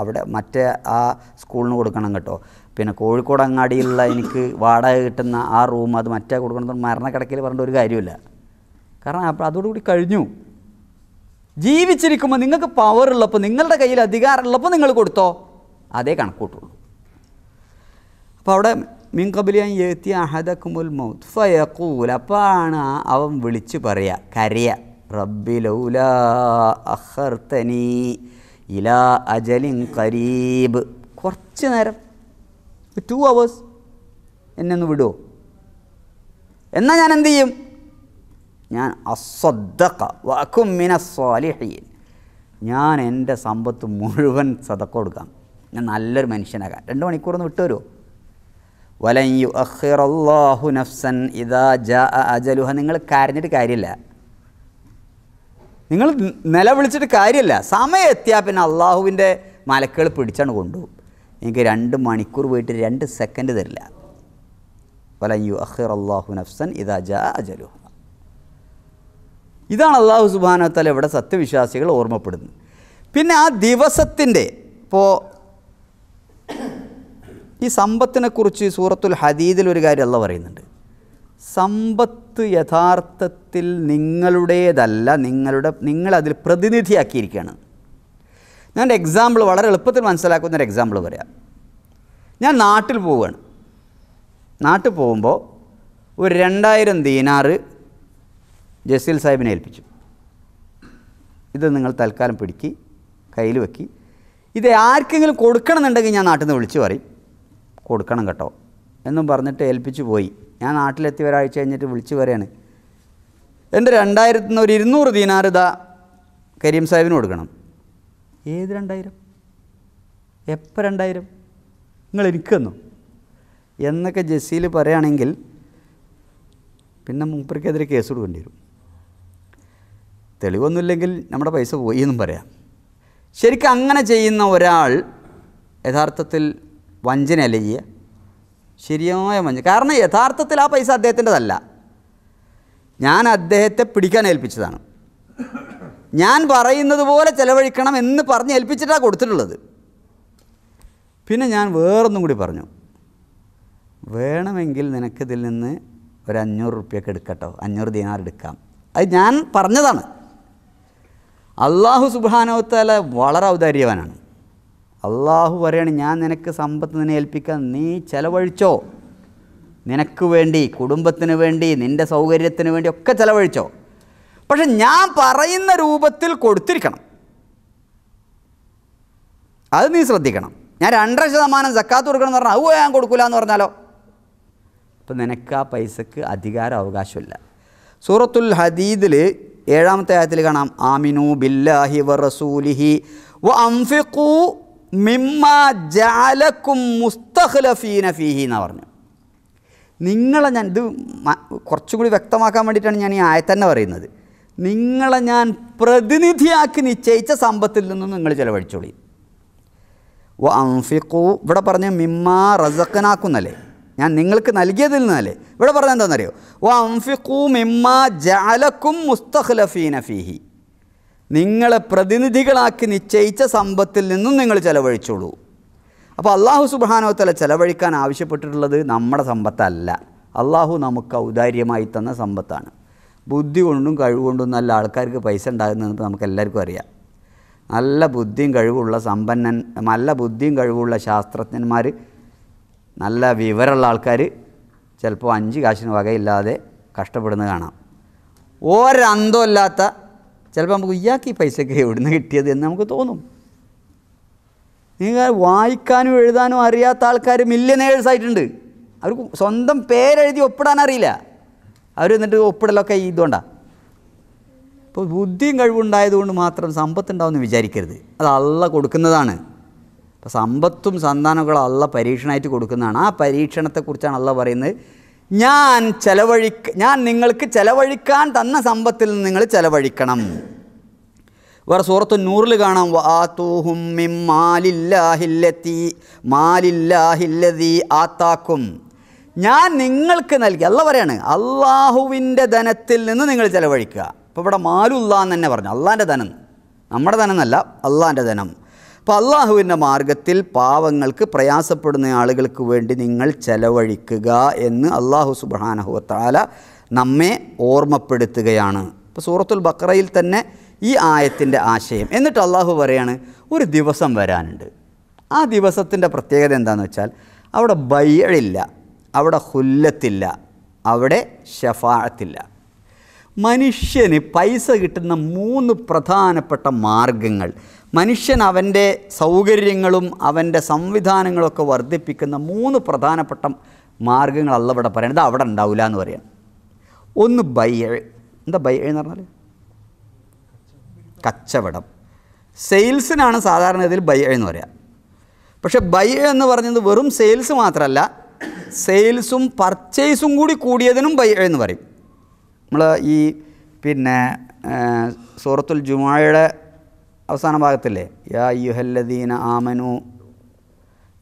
അവിടെ മറ്റേ ആ സ്കൂളിന് കൊടുക്കണം കേട്ടോ പിന്നെ കോഴിക്കോട് അങ്ങാടിയിലുള്ള എനിക്ക് വാടക കിട്ടുന്ന ആ റൂം അത് മറ്റേ കൊടുക്കണം മരണക്കിടക്കിൽ പറഞ്ഞിട്ട് ഒരു കാര്യമില്ല കാരണം അപ്പോൾ അതോടുകൂടി കഴിഞ്ഞു ജീവിച്ചിരിക്കുമ്പോൾ നിങ്ങൾക്ക് പവർ ഉള്ളപ്പോൾ നിങ്ങളുടെ കയ്യിൽ അധികാരമുള്ളപ്പോൾ നിങ്ങൾ കൊടുത്തോ അതേ കണക്കൂട്ടുള്ളൂ അപ്പോൾ അവിടെ മിങ്കബിലിയാൻ എത്തി അഹദക്കുമുൽ മൗത്ത് ഫയക്കൂൽ അപ്പാണ് അവൻ വിളിച്ച് പറയുക കരയ റബ്ബി ലൗല അഹർത്തനി ഇലാ അജലിൻ കരീബ് കുറച്ച് നേരം ടു അവേഴ്സ് എന്നൊന്ന് വിടുമോ എന്നാൽ ഞാൻ എന്ത് ചെയ്യും ഞാൻ അസ്വദ്ദക്ക ഞാൻ എൻ്റെ സമ്പത്ത് മുഴുവൻ സതക്ക കൊടുക്കാം ഞാൻ നല്ലൊരു മനുഷ്യനാകാം രണ്ട് മണിക്കൂറൊന്ന് വിട്ടുവരുമോ വലയു അഹ്റല്ലാഹു നഫ്സൻ ഇതാ ജ അജലുഹ നിങ്ങൾ കരഞ്ഞിട്ട് കാര്യമില്ല നിങ്ങൾ നിലവിളിച്ചിട്ട് കാര്യമില്ല സമയം എത്തിയാൽ പിന്നെ അള്ളാഹുവിൻ്റെ മലക്കുകൾ പിടിച്ചാണ് കൊണ്ടുപോകും എനിക്ക് രണ്ട് മണിക്കൂർ പോയിട്ട് രണ്ട് സെക്കൻഡ് തരില്ല വലയു അഹ്റല്ലാഹു നഫ്സൻ ഇതാ ജ അജലുഹ ഇതാണ് അള്ളാഹു സുബാനത്താൽ ഇവിടെ സത്യവിശ്വാസികൾ ഓർമ്മപ്പെടുന്നത് പിന്നെ ആ ദിവസത്തിൻ്റെ ഇപ്പോൾ ഈ സമ്പത്തിനെക്കുറിച്ച് സൂറത്തുൽ ഹദീദിൽ ഒരു കാര്യം അല്ല പറയുന്നുണ്ട് സമ്പത്ത് യഥാർത്ഥത്തിൽ നിങ്ങളുടേതല്ല നിങ്ങളുടെ നിങ്ങളതിൽ പ്രതിനിധിയാക്കിയിരിക്കുകയാണ് ഞാൻ ഒരു എക്സാമ്പിൾ വളരെ എളുപ്പത്തിൽ മനസ്സിലാക്കുന്നൊരു ഒരു എക്സാമ്പിൾ പറയാം ഞാൻ നാട്ടിൽ പോവുകയാണ് നാട്ടിൽ പോകുമ്പോൾ ഒരു രണ്ടായിരം ദീനാറ് ജസീൽ സാഹിബിനെ ഏൽപ്പിച്ചു ഇത് നിങ്ങൾ തൽക്കാലം പിടിക്കി കയ്യിൽ വെക്കി ഇത് ആർക്കെങ്കിലും കൊടുക്കണമെന്നുണ്ടെങ്കിൽ ഞാൻ നാട്ടിൽ നിന്ന് വിളിച്ചു പറയും കൊടുക്കണം കേട്ടോ എന്നും പറഞ്ഞിട്ട് ഏൽപ്പിച്ചു പോയി ഞാൻ നാട്ടിലെത്തി ഒരാഴ്ച കഴിഞ്ഞിട്ട് വിളിച്ചു പറയാണ് എൻ്റെ രണ്ടായിരത്തിന് ഒരു ഇരുന്നൂറ് ദീനാർ ഇതാ കരീം സാഹിബിന് കൊടുക്കണം ഏത് രണ്ടായിരം എപ്പോൾ രണ്ടായിരം നിങ്ങൾ എനിക്ക് തന്നു എന്നൊക്കെ ജസീൽ പറയുകയാണെങ്കിൽ പിന്നെ മൂപ്പർക്കെതിരെ കേസ് കൊടുക്കേണ്ടി വരും തെളിവൊന്നുമില്ലെങ്കിൽ നമ്മുടെ പൈസ പോയി എന്നും പറയാം ശരിക്കും അങ്ങനെ ചെയ്യുന്ന ഒരാൾ യഥാർത്ഥത്തിൽ വഞ്ചന ചെയ്യുക ശരിയായ വഞ്ചന കാരണം യഥാർത്ഥത്തിൽ ആ പൈസ അദ്ദേഹത്തിൻ്റെതല്ല ഞാൻ അദ്ദേഹത്തെ പിടിക്കാൻ ഏൽപ്പിച്ചതാണ് ഞാൻ പറയുന്നത് പോലെ ചിലവഴിക്കണം എന്ന് പറഞ്ഞ് ഏൽപ്പിച്ചിട്ടാണ് കൊടുത്തിട്ടുള്ളത് പിന്നെ ഞാൻ വേറൊന്നും കൂടി പറഞ്ഞു വേണമെങ്കിൽ നിനക്കിതിൽ നിന്ന് ഒരു അഞ്ഞൂറ് റുപ്യൊക്കെ എടുക്കട്ടോ അഞ്ഞൂറ് ദിനാർ എടുക്കാം അത് ഞാൻ പറഞ്ഞതാണ് അള്ളാഹു സുബാനോത്തല വളരെ ഔദാര്യവാനാണ് അള്ളാഹു പറയാണ് ഞാൻ നിനക്ക് സമ്പത്ത് നിന്നെ ഏൽപ്പിക്കാൻ നീ ചെലവഴിച്ചോ നിനക്ക് വേണ്ടി കുടുംബത്തിന് വേണ്ടി നിൻ്റെ സൗകര്യത്തിന് വേണ്ടി ഒക്കെ ചെലവഴിച്ചോ പക്ഷെ ഞാൻ പറയുന്ന രൂപത്തിൽ കൊടുത്തിരിക്കണം അത് നീ ശ്രദ്ധിക്കണം ഞാൻ രണ്ടര ശതമാനം സക്കാത്ത് കൊടുക്കണം എന്ന് പറഞ്ഞാൽ അത് ഞാൻ കൊടുക്കില്ല എന്ന് പറഞ്ഞാലോ അപ്പം നിനക്ക് ആ പൈസക്ക് അധികാര അവകാശമില്ല സൂറത്തുൽ ഹദീദിൽ ഏഴാമത്തെ ആയത്തിൽ കാണാം ആമിനു ബില്ലാഹി വ റസൂലിഹി വ അംഫിഖു മിമ്മാ ജാലക്കും മുസ്തഖ്ലഫീന ഫീഹി എന്നാണ് പറഞ്ഞു നിങ്ങളെ ഞാൻ ഇത് കുറച്ചുകൂടി വ്യക്തമാക്കാൻ വേണ്ടിയിട്ടാണ് ഞാൻ ഈ ആയത്തന്നെ പറയുന്നത് നിങ്ങളെ ഞാൻ പ്രതിനിധിയാക്കി നിശ്ചയിച്ച സമ്പത്തിൽ നിന്നും നിങ്ങൾ ചിലവഴിച്ചോളി വ അംഫിഖു ഇവിടെ പറഞ്ഞ മിമ്മാ റസക്കനാക്കുന്നല്ലേ ഞാൻ നിങ്ങൾക്ക് നൽകിയതിൽ നിന്നല്ലേ ഇവിടെ പറഞ്ഞ എന്താണെന്നറിയോ വ അംഫിഖു മിമ്മാ ജാലക്കും മുസ്തഖ്ലഫീന ഫീഹി നിങ്ങളെ പ്രതിനിധികളാക്കി നിശ്ചയിച്ച സമ്പത്തിൽ നിന്നും നിങ്ങൾ ചിലവഴിച്ചോളൂ അപ്പോൾ അള്ളാഹു സുബാനോത്തല ചിലവഴിക്കാൻ ആവശ്യപ്പെട്ടിട്ടുള്ളത് നമ്മുടെ സമ്പത്തല്ല അള്ളാഹു നമുക്ക് ഔദാര്യമായി തന്ന സമ്പത്താണ് ബുദ്ധി കൊണ്ടും കഴിവുകൊണ്ടും നല്ല ആൾക്കാർക്ക് പൈസ ഉണ്ടാകുന്നത് നമുക്ക് എല്ലാവർക്കും അറിയാം നല്ല ബുദ്ധിയും കഴിവുള്ള സമ്പന്നൻ നല്ല ബുദ്ധിയും കഴിവുള്ള ശാസ്ത്രജ്ഞന്മാർ നല്ല വിവരമുള്ള ആൾക്കാർ ചിലപ്പോൾ അഞ്ച് കാശിന് വകയില്ലാതെ കഷ്ടപ്പെടുന്നത് കാണാം ഒരന്തമില്ലാത്ത ചിലപ്പോൾ നമുക്ക് ഇയാൾക്ക് ഈ പൈസയൊക്കെ എവിടുന്ന് കിട്ടിയത് എന്ന് നമുക്ക് തോന്നും നിങ്ങൾ വായിക്കാനും എഴുതാനും അറിയാത്ത ആൾക്കാർ മില്യനേഴ്സ് ആയിട്ടുണ്ട് അവർക്ക് സ്വന്തം പേരെഴുതി ഒപ്പിടാൻ അറിയില്ല അവർ എന്നിട്ട് ഒപ്പിടലൊക്കെ ഇതുകൊണ്ടാണ് ഇപ്പോൾ ബുദ്ധിയും കഴിവുണ്ടായതുകൊണ്ട് മാത്രം സമ്പത്തുണ്ടാവുമെന്ന് വിചാരിക്കരുത് അത് അള്ള കൊടുക്കുന്നതാണ് അപ്പോൾ സമ്പത്തും സന്താനങ്ങളും അള്ള പരീക്ഷണമായിട്ട് കൊടുക്കുന്നതാണ് ആ പരീക്ഷണത്തെക്കുറിച്ചാണ് അള്ള പറയുന്നത് ഞാൻ ചെലവഴിക്ക ഞാൻ നിങ്ങൾക്ക് ചെലവഴിക്കാൻ തന്ന സമ്പത്തിൽ നിന്ന് നിങ്ങൾ ചെലവഴിക്കണം വേറെ സൂറത്ത് നൂറിൽ കാണാം തൂഹും മാലില്ലാഹില്ലത്തി മാലില്ലാഹില്ലതി ആത്താക്കും ഞാൻ നിങ്ങൾക്ക് നൽകി അല്ല പറയാണ് അള്ളാഹുവിൻ്റെ ധനത്തിൽ നിന്ന് നിങ്ങൾ ചെലവഴിക്കുക ഇപ്പോൾ ഇവിടെ മാലുല്ലാന്ന് തന്നെ പറഞ്ഞു അള്ളാൻ്റെ ധനം നമ്മുടെ ധനം എന്നല്ല അള്ളാൻ്റെ ധനം അപ്പോൾ അള്ളാഹുവിൻ്റെ മാർഗത്തിൽ പാവങ്ങൾക്ക് പ്രയാസപ്പെടുന്ന ആളുകൾക്ക് വേണ്ടി നിങ്ങൾ ചെലവഴിക്കുക എന്ന് അള്ളാഹു സുബാനഹുവത്താല നമ്മെ ഓർമ്മപ്പെടുത്തുകയാണ് ഇപ്പോൾ സൂറത്തുൽ ബക്രയിൽ തന്നെ ഈ ആയത്തിൻ്റെ ആശയം എന്നിട്ട് അള്ളാഹു പറയാണ് ഒരു ദിവസം വരാനുണ്ട് ആ ദിവസത്തിൻ്റെ പ്രത്യേകത എന്താണെന്ന് വെച്ചാൽ അവിടെ ബയ്യഴില്ല അവിടെ ഹുല്ലത്തില്ല അവിടെ ഷഫാഴത്തില്ല മനുഷ്യന് പൈസ കിട്ടുന്ന മൂന്ന് പ്രധാനപ്പെട്ട മാർഗങ്ങൾ മനുഷ്യൻ അവൻ്റെ സൗകര്യങ്ങളും അവൻ്റെ സംവിധാനങ്ങളൊക്കെ വർദ്ധിപ്പിക്കുന്ന മൂന്ന് പ്രധാനപ്പെട്ട മാർഗങ്ങളല്ല ഇവിടെ പറയണത് അവിടെ ഉണ്ടാവില്ല എന്ന് പറയാം ഒന്ന് ബൈ എന്താ ബൈ എന്ന് പറഞ്ഞാൽ കച്ചവടം സെയിൽസിനാണ് സാധാരണ ഇതിൽ ബൈ എന്ന് പറയുക പക്ഷേ ബൈ എന്ന് പറഞ്ഞത് വെറും സെയിൽസ് മാത്രമല്ല സെയിൽസും പർച്ചേസും കൂടി കൂടിയതിനും ബൈ എന്ന് പറയും നമ്മൾ ഈ പിന്നെ സൂറത്തുൽ ജുമായയുടെ അവസാന ഭാഗത്തില്ലേ യാ യുഹല്ലദീന ആമനു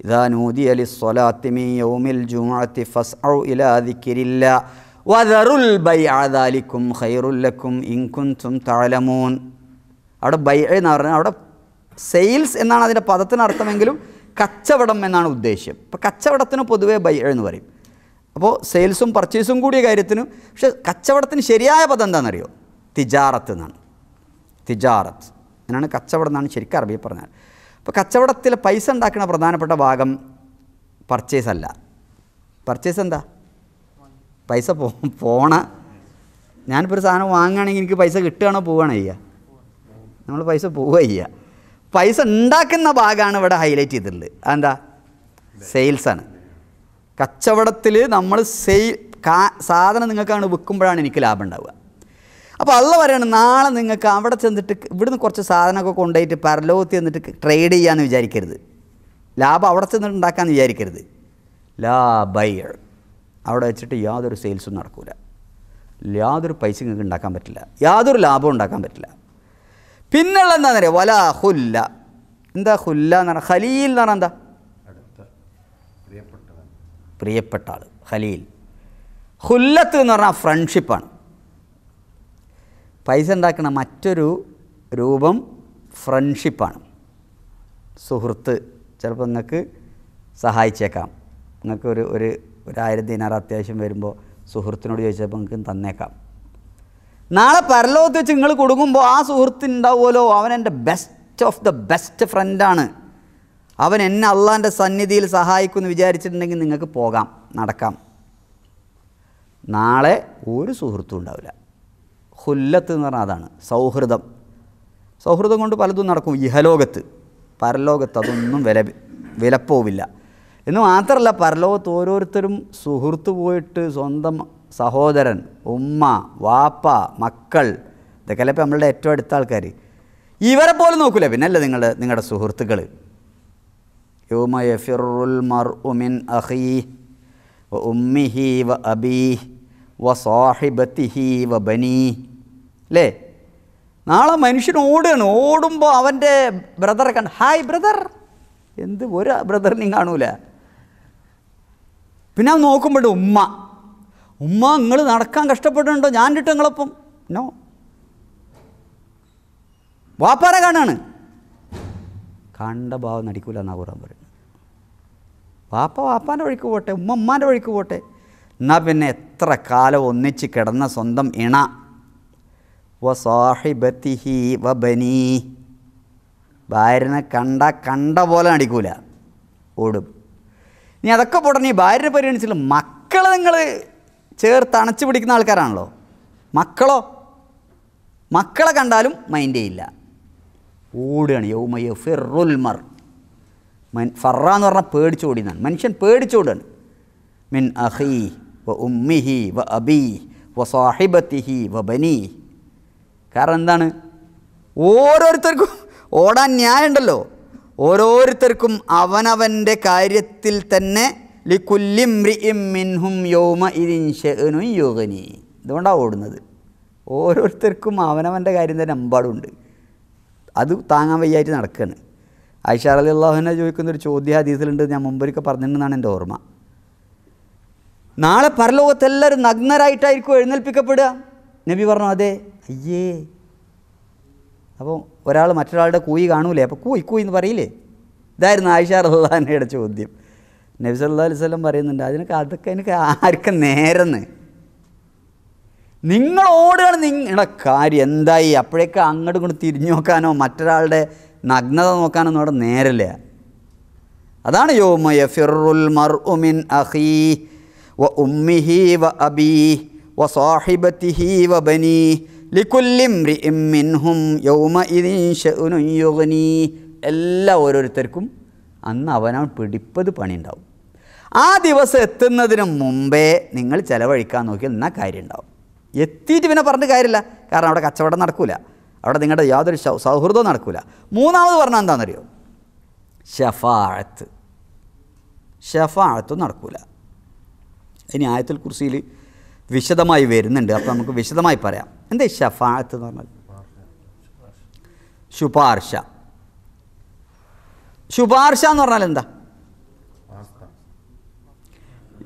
ഇതാ നൂതി അലി സ്വലാത്തിമി യൗമിൽ ജുമാഅത്തി ഫസ് ഔ ഇലാ ദിക്കിരില്ല വദറുൽ ബൈ ആദാലിക്കും ഖൈറുല്ലക്കും തും തഴലമൂൻ അവിടെ ബൈ എന്ന് പറഞ്ഞാൽ അവിടെ സെയിൽസ് എന്നാണ് അതിൻ്റെ അർത്ഥമെങ്കിലും കച്ചവടം എന്നാണ് ഉദ്ദേശ്യം ഇപ്പം കച്ചവടത്തിന് പൊതുവേ ബൈ എന്ന് പറയും അപ്പോൾ സെയിൽസും പർച്ചേസും കൂടിയ കാര്യത്തിനും പക്ഷെ കച്ചവടത്തിന് ശരിയായ പദം എന്താണെന്നറിയോ തിജാറത്ത് എന്നാണ് തിജാറത്ത് എന്നാണ് കച്ചവടം എന്നാണ് ശരിക്കും അറബി പറഞ്ഞാൽ അപ്പോൾ കച്ചവടത്തിൽ പൈസ ഉണ്ടാക്കുന്ന പ്രധാനപ്പെട്ട ഭാഗം പർച്ചേസ് അല്ല പർച്ചേസ് എന്താ പൈസ പോ പോണ ഞാനിപ്പോൾ ഒരു സാധനം വാങ്ങുകയാണെങ്കിൽ എനിക്ക് പൈസ കിട്ടുകയാണോ പോവുകയാണോ ചെയ്യുക നമ്മൾ പൈസ പോവുക ചെയ്യുക പൈസ ഉണ്ടാക്കുന്ന ഭാഗമാണ് ഇവിടെ ഹൈലൈറ്റ് ചെയ്തിട്ടുള്ളത് അതെന്താ സെയിൽസാണ് കച്ചവടത്തിൽ നമ്മൾ സെയിൽ സാധനം നിങ്ങൾക്കാണ് വിൽക്കുമ്പോഴാണ് എനിക്ക് ലാഭം ഉണ്ടാവുക അപ്പോൾ അള്ള പറയാണ് നാളെ നിങ്ങൾക്ക് അവിടെ ചെന്നിട്ട് ഇവിടുന്ന് കുറച്ച് സാധനമൊക്കെ കൊണ്ടുപോയിട്ട് പരലോകത്ത് ചെന്നിട്ട് ട്രേഡ് ചെയ്യാമെന്ന് വിചാരിക്കരുത് ലാഭം അവിടെ ചെന്നിട്ട് ഉണ്ടാക്കാമെന്ന് വിചാരിക്കരുത് ലാ ബൈയർ അവിടെ വെച്ചിട്ട് യാതൊരു സെയിൽസും നടക്കില്ല യാതൊരു പൈസ നിങ്ങൾക്ക് ഉണ്ടാക്കാൻ പറ്റില്ല യാതൊരു ലാഭവും ഉണ്ടാക്കാൻ പറ്റില്ല പിന്നുള്ള എന്താണെന്നറിയാം വല ഹുല്ല എന്താ ഹുല്ല എന്ന് പറഞ്ഞാൽ ഖലീൽ എന്ന് പറഞ്ഞാൽ എന്താ പ്രിയപ്പെട്ട ആൾ ഖലീൽ ഹുല്ലത്ത് എന്ന് പറഞ്ഞാൽ ഫ്രണ്ട്ഷിപ്പാണ് പൈസ ഉണ്ടാക്കുന്ന മറ്റൊരു രൂപം ഫ്രണ്ട്ഷിപ്പാണ് സുഹൃത്ത് ചിലപ്പോൾ നിങ്ങൾക്ക് സഹായിച്ചേക്കാം നിങ്ങൾക്ക് ഒരു ഒരു ഒരായിരം ദിനാർ അത്യാവശ്യം വരുമ്പോൾ സുഹൃത്തിനോട് ചോദിച്ചപ്പോൾ നിങ്ങൾക്ക് തന്നേക്കാം നാളെ പരലോകത്ത് വെച്ച് നിങ്ങൾ കൊടുക്കുമ്പോൾ ആ സുഹൃത്തിൻ്റെ ഉണ്ടാവുമല്ലോ അവൻ എൻ്റെ ബെസ്റ്റ് ഓഫ് ദ ബെസ്റ്റ് ഫ്രണ്ടാണ് അവൻ എന്നെ അള്ളാൻ്റെ സന്നിധിയിൽ സഹായിക്കുമെന്ന് വിചാരിച്ചിട്ടുണ്ടെങ്കിൽ നിങ്ങൾക്ക് പോകാം നടക്കാം നാളെ ഒരു സുഹൃത്തും ഉണ്ടാവില്ല ഹുല്ലത്ത് എന്ന് പറഞ്ഞാൽ അതാണ് സൗഹൃദം സൗഹൃദം കൊണ്ട് പലതും നടക്കും ഇഹലോകത്ത് പരലോകത്ത് അതൊന്നും വില വിലപ്പോവില്ല എന്ന് മാത്രമല്ല പരലോകത്ത് ഓരോരുത്തരും സുഹൃത്ത് പോയിട്ട് സ്വന്തം സഹോദരൻ ഉമ്മ വാപ്പ മക്കൾ ഇതൊക്കെ അല്ലേ നമ്മളുടെ ഏറ്റവും അടുത്ത ആൾക്കാർ ഇവരെ പോലും നോക്കില്ല പിന്നല്ലേ നിങ്ങളുടെ നിങ്ങളുടെ സുഹൃത്തുക്കൾ യൗമ യഫിറുൽ المرء من أخيه വ ഉമ്മിഹി വ وبنيه വ സാഹിബത്തിഹി വ നാളെ മനുഷ്യൻ ഓടുകയാണ് ഓടുമ്പോൾ അവൻ്റെ ബ്രദറെ കണ്ട് ഹായ് ബ്രദർ എന്ത് ഒരു ബ്രദറിനെയും കാണൂല പിന്നെ അവൻ ഉമ്മ ഉമ്മ നിങ്ങൾ നടക്കാൻ കഷ്ടപ്പെട്ടുണ്ടോ ഞാൻ കിട്ടും നിങ്ങളൊപ്പം നോ വാപ്പാരെ കാണാണ് കണ്ട ഭാവം നടിക്കൂല എന്നാ കൂടാൻ പറയും വാപ്പ വാപ്പാൻ്റെ വഴിക്ക് പോട്ടെ ഉമ്മ ഉമ്മാൻ്റെ വഴിക്ക് പോട്ടെ എന്നാൽ പിന്നെ എത്ര കാലം ഒന്നിച്ച് കിടന്ന സ്വന്തം ഇണ വ സാഹിബത്തിഹി വ ബനീ ഭാര്യനെ കണ്ട കണ്ട പോലെ അടിക്കൂല ഓടും നീ അതൊക്കെ പോട്ടെ നീ ഭാര്യനെ പരിഗണിച്ചില്ല മക്കളെ നിങ്ങൾ ചേർത്ത് അണച്ചു പിടിക്കുന്ന ആൾക്കാരാണല്ലോ മക്കളോ മക്കളെ കണ്ടാലും മൈൻഡ് ചെയ്യില്ല ഓടുകയാണ് യൗമയ ഫിറുൽ മർ മൻ ഫറ എന്ന് പറഞ്ഞാൽ പേടിച്ചോടിയെന്നാണ് മനുഷ്യൻ പേടിച്ചോടാണ് മിൻ അഹി വ ഉമ്മിഹി വ അബി വ സാഹിബത്തിഹി വ ബനി കാരണം എന്താണ് ഓരോരുത്തർക്കും ഓടാൻ ന്യായമുണ്ടല്ലോ ഓരോരുത്തർക്കും അവനവൻ്റെ കാര്യത്തിൽ തന്നെ മിൻഹും യോമ ഇതിൻഷനും യോഗനി ഇതുകൊണ്ടാണ് ഓടുന്നത് ഓരോരുത്തർക്കും അവനവൻ്റെ കാര്യം തന്നെ അമ്പാടുണ്ട് അത് താങ്ങാൻ വയ്യായിട്ട് നടക്കുകയാണ് ഐഷാർ അലി അള്ളാഹുവിനെ ചോദിക്കുന്നൊരു ചോദ്യ ഹദീസിലുണ്ട് ഞാൻ മുമ്പൊരിക്കൽ പറഞ്ഞിട്ടുണ്ടെന്നാണ് എൻ്റെ ഓർമ്മ നാളെ പരലോകത്തെല്ലാവരും നഗ്നരായിട്ടായിരിക്കും എഴുന്നേൽപ്പിക്കപ്പെടുക നബി പറഞ്ഞു അതെ അയ്യേ അപ്പോൾ ഒരാൾ മറ്റൊരാളുടെ കൂയി കാണൂലേ അപ്പോൾ കൂയി കൂയി എന്ന് പറയില്ലേ ഇതായിരുന്നു ആയിഷാർ അള്ളഹാനയുടെ ചോദ്യം നബി സല്ലാ അലൈഹി സ്വലം പറയുന്നുണ്ട് അതിനൊക്കെ അതൊക്കെ എനിക്ക് ആർക്കും നേരെന്ന് നിങ്ങൾ ഓടുകയാണ് നിങ്ങളുടെ കാര്യം എന്തായി അപ്പോഴേക്ക് അങ്ങോട്ട് ഇങ്ങോട്ട് തിരിഞ്ഞു നോക്കാനോ മറ്റൊരാളുടെ നഗ്നത നോക്കാനൊന്നും അവിടെ നേരില്ല അതാണ് യോമ യഫിറുൽ മർ അഹീ വ ഉമ്മിഹി വ അബീ വ സാഹിബത്തിഹി വ ബനീ ലിക്കുല്ലിംറിഇം മിൻഹും എല്ലാ ഓരോരുത്തർക്കും അന്ന് അവനവൻ പിടിപ്പത് പണിയുണ്ടാവും ആ ദിവസം എത്തുന്നതിന് മുമ്പേ നിങ്ങൾ ചിലവഴിക്കാൻ നോക്കിയാൽ എന്നാൽ കാര്യമുണ്ടാവും എത്തിയിട്ട് പിന്നെ പറഞ്ഞിട്ട് കാര്യമില്ല കാരണം അവിടെ കച്ചവടം നടക്കില്ല അവിടെ നിങ്ങളുടെ യാതൊരു സൗഹൃദവും നടക്കില്ല മൂന്നാമത് പറഞ്ഞാൽ എന്താണെന്നറിയോ ഷഫാഴത്ത് ഷഫാഴത്തും നടക്കില്ല ഇനി ആയത്തിൽ കുറിച്ചിയിൽ വിശദമായി വരുന്നുണ്ട് അപ്പോൾ നമുക്ക് വിശദമായി പറയാം എന്താ ഷഫാഴത്ത് എന്ന് പറഞ്ഞാൽ ശുപാർശ ശുപാർശ എന്ന് പറഞ്ഞാൽ എന്താ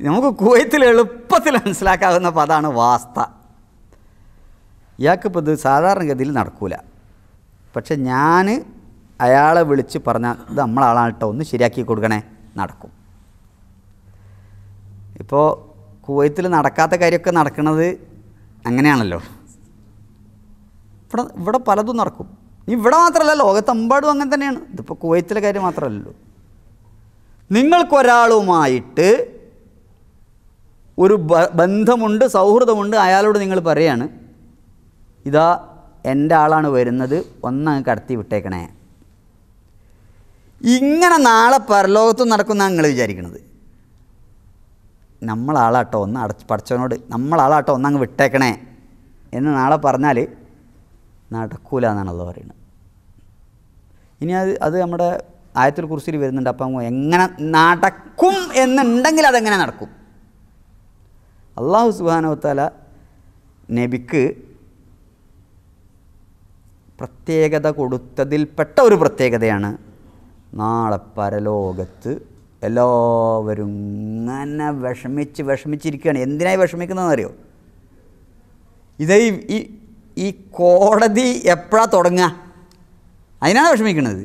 നമുക്ക് കുവൈത്തിൽ എളുപ്പത്തിൽ മനസ്സിലാക്കാവുന്ന പദമാണ് വാസ്ത ഇയാൾക്കിപ്പോൾ ഇത് സാധാരണഗതിയിൽ നടക്കൂല പക്ഷെ ഞാൻ അയാളെ വിളിച്ച് പറഞ്ഞാൽ ഇത് നമ്മളാളാണ് കേട്ടോ ഒന്ന് ശരിയാക്കി കൊടുക്കണേ നടക്കും ഇപ്പോൾ കുവൈത്തിൽ നടക്കാത്ത കാര്യമൊക്കെ നടക്കുന്നത് അങ്ങനെയാണല്ലോ ഇവിടെ ഇവിടെ പലതും നടക്കും ഇവിടെ മാത്രമല്ല ലോകത്തെമ്പാടും അങ്ങനെ തന്നെയാണ് ഇതിപ്പോൾ കുവൈത്തിലെ കാര്യം മാത്രമല്ലല്ലോ നിങ്ങൾക്കൊരാളുമായിട്ട് ഒരു ബന്ധമുണ്ട് സൗഹൃദമുണ്ട് അയാളോട് നിങ്ങൾ പറയാണ് ഇതാ എൻ്റെ ആളാണ് വരുന്നത് ഒന്നങ്ങ് കടത്തി വിട്ടേക്കണേ ഇങ്ങനെ നാളെ പരലോകത്തും നടക്കുന്ന നിങ്ങൾ വിചാരിക്കുന്നത് നമ്മളാളാട്ടോ ഒന്ന് അടച്ച് പഠിച്ചവനോട് നമ്മളാളാട്ടോ ഒന്നങ്ങ് വിട്ടേക്കണേ എന്ന് നാളെ പറഞ്ഞാൽ നടക്കൂല എന്നാണല്ലോ പറയുന്നത് ഇനി അത് അത് നമ്മുടെ ആയത്തിൽ കുറിച്ചിൽ വരുന്നുണ്ട് അപ്പം എങ്ങനെ നടക്കും എന്നുണ്ടെങ്കിൽ അതെങ്ങനെ നടക്കും അള്ളാഹു സുബാനവത്താല നബിക്ക് പ്രത്യേകത കൊടുത്തതിൽപ്പെട്ട ഒരു പ്രത്യേകതയാണ് നാളെ പരലോകത്ത് എല്ലാവരും ഇങ്ങനെ വിഷമിച്ച് വിഷമിച്ചിരിക്കുകയാണ് എന്തിനായി അറിയോ ഇത് ഈ ഈ കോടതി എപ്പോഴാ തുടങ്ങുക അതിനാണ് വിഷമിക്കുന്നത്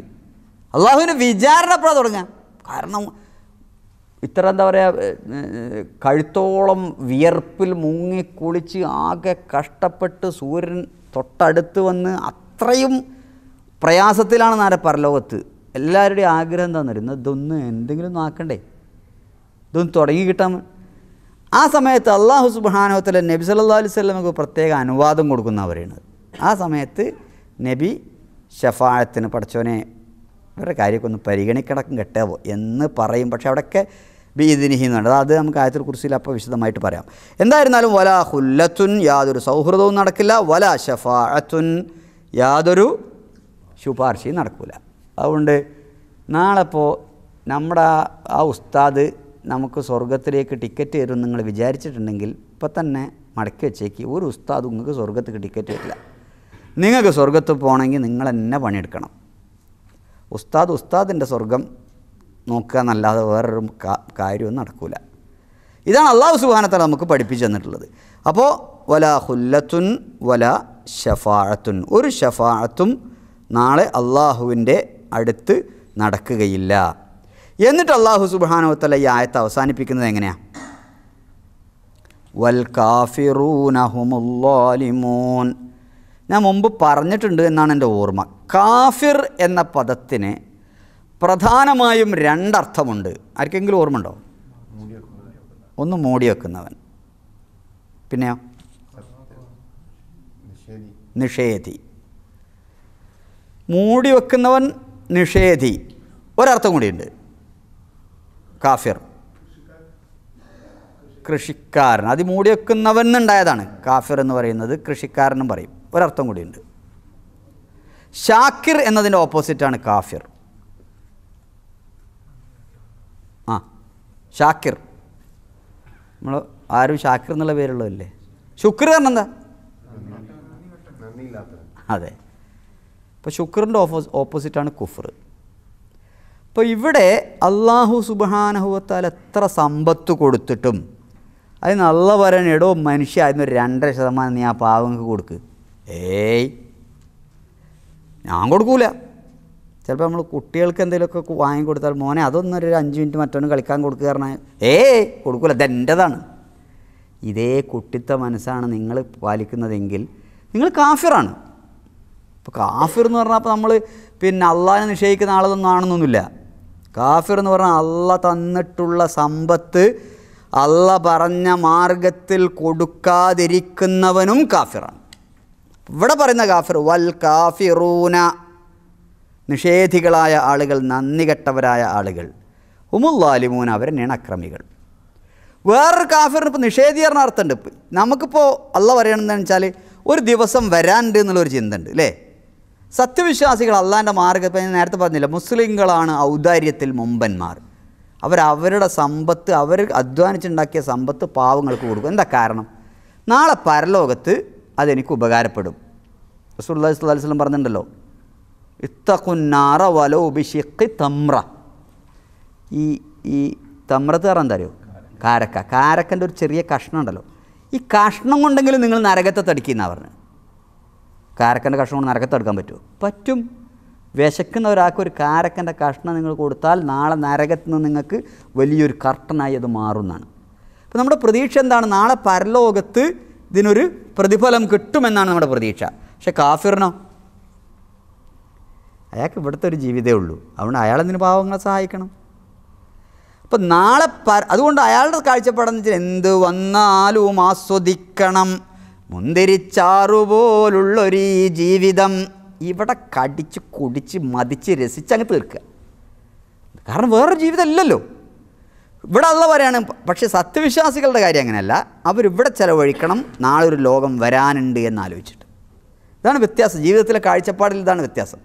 അള്ളാഹുവിൻ്റെ വിചാരണ എപ്പോഴാണ് തുടങ്ങുക കാരണം ഇത്ര എന്താ പറയുക കഴുത്തോളം വിയർപ്പിൽ മുങ്ങി കുളിച്ച് ആകെ കഷ്ടപ്പെട്ട് സൂര്യൻ തൊട്ടടുത്ത് വന്ന് അത്രയും പ്രയാസത്തിലാണ് നാരെ പരലോകത്ത് എല്ലാവരുടെയും ആഗ്രഹം എന്താണെന്ന് അറിയുന്നത് ഇതൊന്ന് എന്തെങ്കിലും ആക്കണ്ടേ ഇതൊന്ന് തുടങ്ങി കിട്ടാൻ ആ സമയത്ത് അള്ളാഹു സുബാനോത്തല നബി സല്ലാ അലൈഹി സ്വലമക്ക് പ്രത്യേക അനുവാദം കൊടുക്കുന്ന ആ സമയത്ത് നബി ഷഫാഴത്തിന് പഠിച്ചവനെ ഇവരുടെ കാര്യമൊക്കെ ഒന്ന് പരിഗണിക്കണക്കും കെട്ടാവോ എന്ന് പറയും പക്ഷേ അവിടെയൊക്കെ ബീദിനിഹിന്നുണ്ട് അത് നമുക്ക് ആയത്തിൽ കുറിച്ചിൽ അപ്പോൾ വിശദമായിട്ട് പറയാം എന്തായിരുന്നാലും വല ഹുല്ലത്തുൻ യാതൊരു സൗഹൃദവും നടക്കില്ല വല ഷഫാഴത്തുൻ യാതൊരു ശുപാർശയും നടക്കില്ല അതുകൊണ്ട് നാളെ ഇപ്പോൾ നമ്മുടെ ആ ഉസ്താദ് നമുക്ക് സ്വർഗത്തിലേക്ക് ടിക്കറ്റ് തരും നിങ്ങൾ വിചാരിച്ചിട്ടുണ്ടെങ്കിൽ ഇപ്പം തന്നെ മടക്കി വെച്ചേക്ക് ഒരു ഉസ്താദ് നിങ്ങൾക്ക് സ്വർഗത്തേക്ക് ടിക്കറ്റ് തരില്ല നിങ്ങൾക്ക് സ്വർഗത്ത് പോകണമെങ്കിൽ നിങ്ങൾ തന്നെ പണിയെടുക്കണം ഉസ്താദ് ഉസ്താദിൻ്റെ സ്വർഗം നോക്കുക എന്നല്ലാതെ വേറൊരു കാര്യമൊന്നും നടക്കില്ല ഇതാണ് അള്ളാഹു സുബാനത്തല നമുക്ക് പഠിപ്പിച്ചു തന്നിട്ടുള്ളത് അപ്പോൾ വല ഹുല്ലത്തുൻ വല ഷഫാഅത്തുൻ ഒരു ഷഫാഅത്തും നാളെ അള്ളാഹുവിൻ്റെ അടുത്ത് നടക്കുകയില്ല എന്നിട്ട് അള്ളാഹു സുബാനോത്തല ഈ ആയത്ത് അവസാനിപ്പിക്കുന്നത് എങ്ങനെയാണ് വൽ ഞാൻ മുമ്പ് പറഞ്ഞിട്ടുണ്ട് എന്നാണ് എൻ്റെ ഓർമ്മ കാഫിർ എന്ന പദത്തിന് പ്രധാനമായും രണ്ടർത്ഥമുണ്ട് ആർക്കെങ്കിലും ഓർമ്മ ഉണ്ടോ ഒന്ന് മൂടി വെക്കുന്നവൻ പിന്നെയോ നിഷേധി മൂടി വെക്കുന്നവൻ നിഷേധി ഒരർത്ഥം കൂടിയുണ്ട് കാഫിർ കൃഷിക്കാരൻ അത് മൂടി വെക്കുന്നവൻ എന്നുണ്ടായതാണ് കാഫിർ എന്ന് പറയുന്നത് കൃഷിക്കാരനും പറയും ഒരർത്ഥം കൂടിയുണ്ട് ഷാക്കിർ എന്നതിൻ്റെ ഓപ്പോസിറ്റാണ് കാഫിർ ആ ഷാക്കിർ നമ്മൾ ആരും ഷാക്കിർ എന്നുള്ള പേരുള്ളതല്ലേ ശുക്ർ കാരണം എന്താ അതെ ഇപ്പോൾ ശുക്രിൻ്റെ ഓഫോ ഓപ്പോസിറ്റാണ് കുഫർ അപ്പോൾ ഇവിടെ അള്ളാഹു സുബാനഹുവത്താൽ എത്ര സമ്പത്ത് കൊടുത്തിട്ടും അത് നല്ല പറയണ എടോ മനുഷ്യ അതിന് ഒരു രണ്ടര ശതമാനം നീ ആ പാവങ്ങൾക്ക് കൊടുക്ക് ഏയ് ഞാൻ കൊടുക്കൂല ചിലപ്പോൾ നമ്മൾ കുട്ടികൾക്ക് എന്തെങ്കിലുമൊക്കെ വാങ്ങി കൊടുത്താൽ മോനെ ഒരു അഞ്ച് മിനിറ്റ് മറ്റൊന്ന് കളിക്കാൻ കൊടുക്കുക പറഞ്ഞാൽ ഏയ് കൊടുക്കൂല ഇതെൻ്റെതാണ് ഇതേ കുട്ടിത്ത മനസ്സാണ് നിങ്ങൾ പാലിക്കുന്നതെങ്കിൽ നിങ്ങൾ കാഫിറാണ് അപ്പോൾ കാഫിർ എന്ന് പറഞ്ഞാൽ അപ്പോൾ നമ്മൾ പിന്നെ അള്ളാഹിനെ നിഷേധിക്കുന്ന ആളൊന്നും ആണെന്നൊന്നുമില്ല കാഫിർ എന്ന് പറഞ്ഞാൽ അള്ള തന്നിട്ടുള്ള സമ്പത്ത് അള്ള പറഞ്ഞ മാർഗത്തിൽ കൊടുക്കാതിരിക്കുന്നവനും കാഫിറാണ് ഇവിടെ പറയുന്ന കാഫിർ വൽ കാഫിറൂന നിഷേധികളായ ആളുകൾ നന്ദി കെട്ടവരായ ആളുകൾ ഉമുല്ലാലിമൂൻ അവർ അക്രമികൾ വേറൊരു കാഫിറിന് ഇപ്പോൾ പറഞ്ഞ അർത്ഥമുണ്ട് നമുക്കിപ്പോൾ അള്ള പറയണമെന്ന് വെച്ചാൽ ഒരു ദിവസം വരാനുണ്ട് എന്നുള്ളൊരു ചിന്ത ഉണ്ട് അല്ലേ സത്യവിശ്വാസികൾ അള്ളാൻ്റെ മാർഗ്ഗം ഇപ്പം ഞാൻ നേരത്തെ പറഞ്ഞില്ല മുസ്ലിങ്ങളാണ് ഔദാര്യത്തിൽ മുമ്പന്മാർ അവരവരുടെ സമ്പത്ത് അവർ അധ്വാനിച്ചുണ്ടാക്കിയ സമ്പത്ത് പാവങ്ങൾക്ക് കൊടുക്കും എന്താ കാരണം നാളെ പരലോകത്ത് അതെനിക്ക് ഉപകാരപ്പെടും റസൂല്ലാ സ്വലം പറഞ്ഞിട്ടുണ്ടല്ലോ ഇത്തക്കുന്നാറ വലോ ഉപിഷിക്ക് തമ്ര ഈ ഈ തമ്രത്ത് കാരണം എന്താ അറിയോ കാരക്ക കാരക്കൻ്റെ ഒരു ചെറിയ കഷ്ണം ഉണ്ടല്ലോ ഈ കഷ്ണം കൊണ്ടെങ്കിലും നിങ്ങൾ നരകത്തെ തടിക്കുന്ന പറഞ്ഞു കാരക്കൻ്റെ കഷ്ണം കൊണ്ട് നരകത്തെടുക്കാൻ പറ്റുമോ പറ്റും വിശക്കുന്ന ഒരാൾക്ക് ഒരു കാരക്കൻ്റെ കഷ്ണം നിങ്ങൾ കൊടുത്താൽ നാളെ നരകത്തിൽ നിന്ന് നിങ്ങൾക്ക് വലിയൊരു കർട്ടനായി അത് മാറുന്നതാണ് അപ്പോൾ നമ്മുടെ പ്രതീക്ഷ എന്താണ് നാളെ പരലോകത്ത് ഇതിനൊരു പ്രതിഫലം കിട്ടുമെന്നാണ് നമ്മുടെ പ്രതീക്ഷ പക്ഷെ കാഫിറിനോ അയാൾക്ക് ഇവിടുത്തെ ഒരു ജീവിതമേ ഉള്ളൂ അതുകൊണ്ട് അയാളെന്തിന് പാവങ്ങളെ സഹായിക്കണം അപ്പം നാളെ പ അതുകൊണ്ട് അയാളുടെ കാഴ്ചപ്പാടെന്ന് വെച്ചാൽ എന്ത് വന്നാലും ആസ്വദിക്കണം മുന്തിരിച്ചാറുപോലുള്ളൊരീ ജീവിതം ഇവിടെ കടിച്ച് കുടിച്ച് മതിച്ച് രസിച്ച് അങ്ങ് തീർക്കുക കാരണം വേറൊരു ജീവിതം ഇല്ലല്ലോ ഇവിടെ ഉള്ളവരാണ് പക്ഷേ സത്യവിശ്വാസികളുടെ കാര്യം അങ്ങനെയല്ല അവരിവിടെ ചിലവഴിക്കണം നാളെ ഒരു ലോകം വരാനുണ്ട് എന്നാലോചിച്ചിട്ട് ഇതാണ് വ്യത്യാസം ജീവിതത്തിലെ കാഴ്ചപ്പാടിൽ ഇതാണ് വ്യത്യാസം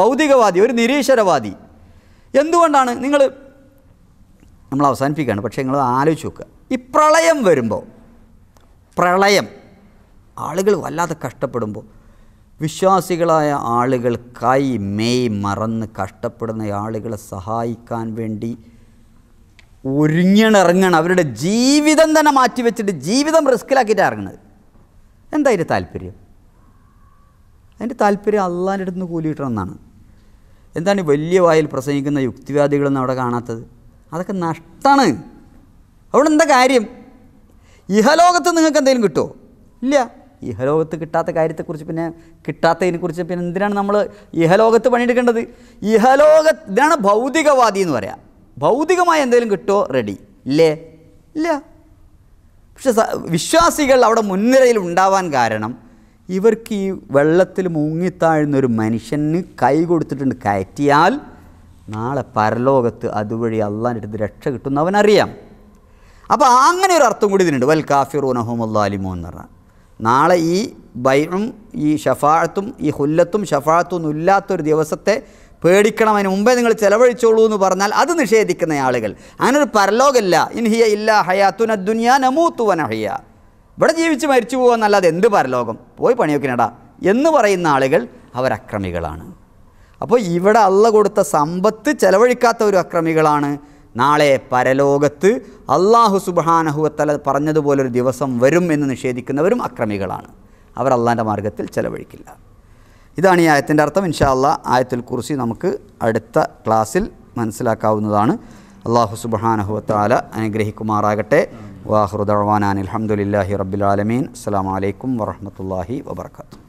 ഭൗതികവാദി ഒരു നിരീശ്വരവാദി എന്തുകൊണ്ടാണ് നിങ്ങൾ നമ്മൾ അവസാനിപ്പിക്കുകയാണ് പക്ഷേ നിങ്ങൾ ആലോചിച്ച് നോക്കുക ഈ പ്രളയം വരുമ്പോൾ പ്രളയം ആളുകൾ വല്ലാതെ കഷ്ടപ്പെടുമ്പോൾ വിശ്വാസികളായ ആളുകൾക്കായി മെയ് മറന്ന് കഷ്ടപ്പെടുന്ന ആളുകളെ സഹായിക്കാൻ വേണ്ടി ഒരുങ്ങണിറങ്ങണം അവരുടെ ജീവിതം തന്നെ മാറ്റിവെച്ചിട്ട് ജീവിതം റിസ്ക്കിലാക്കിയിട്ട് ഇറങ്ങണത് എന്താ അതിൻ്റെ താല്പര്യം അതിൻ്റെ താല്പര്യം അള്ളാൻ്റെ അടുത്ത് കൂലി കിട്ടണമെന്നാണ് എന്താണ് വലിയ വായിൽ പ്രസംഗിക്കുന്ന യുക്തിവാദികളൊന്നും അവിടെ കാണാത്തത് അതൊക്കെ നഷ്ടമാണ് അവിടെ എന്താ കാര്യം ഇഹലോകത്ത് നിങ്ങൾക്ക് എന്തെങ്കിലും കിട്ടുമോ ഇല്ല ഇഹലോകത്ത് കിട്ടാത്ത കാര്യത്തെക്കുറിച്ച് പിന്നെ കിട്ടാത്തതിനെ കുറിച്ച് പിന്നെ എന്തിനാണ് നമ്മൾ ഇഹലോകത്ത് പണിയെടുക്കേണ്ടത് ഇഹലോക ഇതാണ് ഭൗതികവാദി എന്ന് പറയാം ഭൗതികമായി എന്തെങ്കിലും കിട്ടുമോ റെഡി ഇല്ലേ ഇല്ല പക്ഷെ വിശ്വാസികൾ അവിടെ മുൻനിരയിൽ ഉണ്ടാവാൻ കാരണം ഇവർക്ക് ഈ വെള്ളത്തിൽ ഒരു മനുഷ്യന് കൈ കൊടുത്തിട്ടുണ്ട് കയറ്റിയാൽ നാളെ പരലോകത്ത് അതുവഴി അള്ളാൻ്റെ അടുത്ത് രക്ഷ കിട്ടുമെന്ന് അവനറിയാം അപ്പോൾ അങ്ങനെ ഒരു അർത്ഥം കൂടി ഇതിനുണ്ട് വൽ അലിമോ എന്ന് പറഞ്ഞാൽ നാളെ ഈ ബൈറും ഈ ഷഫാഴത്തും ഈ ഹുല്ലത്തും ഷഫാഴത്തും ഇല്ലാത്തൊരു ദിവസത്തെ പേടിക്കണം അതിന് മുമ്പേ നിങ്ങൾ ചിലവഴിച്ചോളൂ എന്ന് പറഞ്ഞാൽ അത് നിഷേധിക്കുന്ന ആളുകൾ അങ്ങനെ ഒരു ഇൻ ഇൻഹിയ ഇല്ല ഹയാത്തുന ദുനിയാ നമൂത്തുവനഹിയ ഇവിടെ ജീവിച്ച് മരിച്ചു പോകുമെന്നല്ലാതെ എന്ത് പരലോകം പോയി പണിയൊക്കിനടാ എന്ന് പറയുന്ന ആളുകൾ അവരക്രമികളാണ് അപ്പോൾ ഇവിടെ അള്ള കൊടുത്ത സമ്പത്ത് ഒരു അക്രമികളാണ് നാളെ പരലോകത്ത് അള്ളാഹു സുബാനഹുവത്തല പറഞ്ഞതുപോലൊരു ദിവസം വരും എന്ന് നിഷേധിക്കുന്നവരും അക്രമികളാണ് അവർ അള്ളാൻ്റെ മാർഗത്തിൽ ചെലവഴിക്കില്ല ഇതാണ് ഈ ആയത്തിൻ്റെ അർത്ഥം ഇൻഷാ അല്ല ആയത്തിൽ കുറിച്ച് നമുക്ക് അടുത്ത ക്ലാസ്സിൽ മനസ്സിലാക്കാവുന്നതാണ് അള്ളാഹു സുബാനഹുവത്താല അനുഗ്രഹിക്കുമാറാകട്ടെ വാഹൃദാൻ അലഹമുല്ലാഹി റബ്ബുലാലമീൻ അസ്സാം വലൈക്കും വറഹമത്തല്ലാഹി വാത്തു